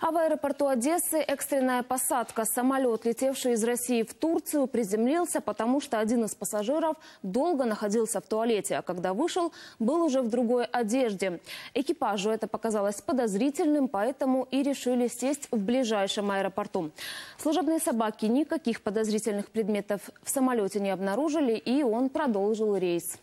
А в аэропорту Одессы экстренная посадка. Самолет, летевший из России в Турцию, приземлился, потому что один из пассажиров долго находился в туалете, а когда вышел, был уже в другой одежде. Экипажу это показалось подозрительным, поэтому и решили сесть в ближайшем аэропорту. Служебные собаки никаких подозрительных предметов в самолете не обнаружили, и он продолжил рейс.